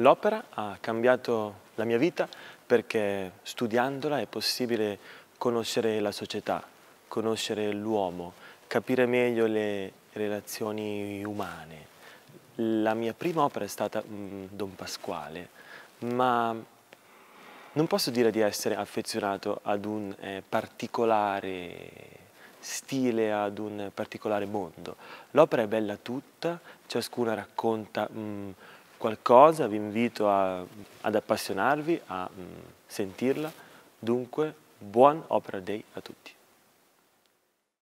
L'opera ha cambiato la mia vita perché studiandola è possibile conoscere la società, conoscere l'uomo, capire meglio le relazioni umane. La mia prima opera è stata mm, Don Pasquale, ma non posso dire di essere affezionato ad un eh, particolare stile, ad un particolare mondo. L'opera è bella tutta, ciascuna racconta mh, mm, qualcosa, vi invito a, ad appassionarvi, a mh, mm, sentirla. Dunque, buon opera day a tutti.